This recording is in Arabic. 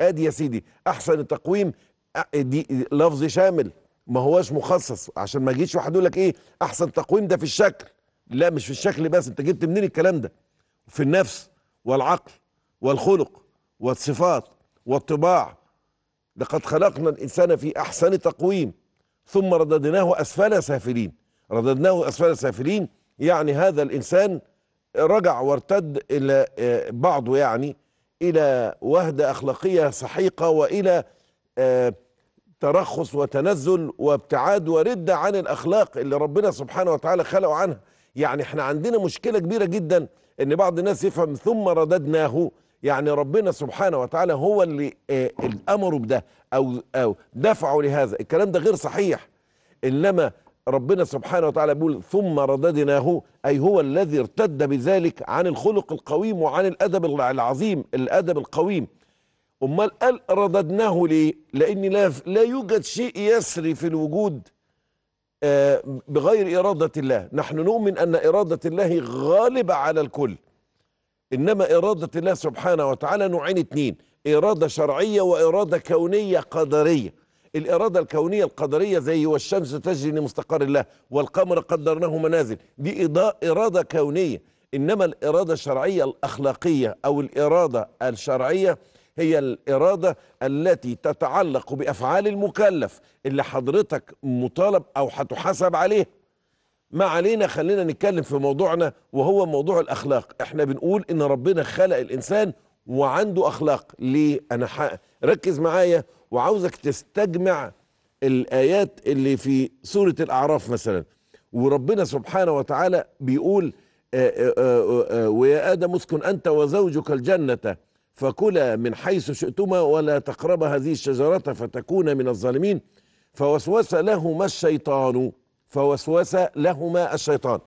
ادي يا سيدي احسن التقويم دي لفظ شامل ما هواش مخصص عشان ما يجيش واحد يقول لك ايه احسن تقويم ده في الشكل لا مش في الشكل بس انت جبت منين الكلام ده في النفس والعقل والخلق والصفات والطباع لقد خلقنا الانسان في احسن تقويم ثم رددناه اسفل سافلين رددناه اسفل سافلين يعني هذا الانسان رجع وارتد الى آه، بعضه يعني إلى وهدة أخلاقية سحيقة وإلى آه، ترخص وتنزل وابتعاد وردة عن الأخلاق اللي ربنا سبحانه وتعالى خلقه عنها يعني احنا عندنا مشكلة كبيرة جدا ان بعض الناس يفهم ثم رددناه يعني ربنا سبحانه وتعالى هو اللي آه، امره بده او او دفعه لهذا الكلام ده غير صحيح انما ربنا سبحانه وتعالى بيقول ثم رددناه أي هو الذي ارتد بذلك عن الخلق القويم وعن الأدب العظيم الأدب القويم أمال قال رددناه ليه لأن لا, لا يوجد شيء يسري في الوجود آه، بغير إرادة الله نحن نؤمن أن إرادة الله غالبة على الكل إنما إرادة الله سبحانه وتعالى نوعين اثنين، إرادة شرعية وإرادة كونية قدرية الاراده الكونيه القدريه زي والشمس تجري لمستقر الله والقمر قدرناه منازل دي اراده كونيه انما الاراده الشرعيه الاخلاقيه او الاراده الشرعيه هي الاراده التي تتعلق بافعال المكلف اللي حضرتك مطالب او هتحاسب عليها ما علينا خلينا نتكلم في موضوعنا وهو موضوع الاخلاق احنا بنقول ان ربنا خلق الانسان وعنده اخلاق ليه انا ركز معايا وعاوزك تستجمع الايات اللي في سوره الاعراف مثلا وربنا سبحانه وتعالى بيقول آه، آه، آه، ويا ادم اسكن انت وزوجك الجنه فكلا من حيث شئتما ولا تقربا هذه الشجره فتكونا من الظالمين فوسوس لهما الشيطان فوسوس لهما الشيطان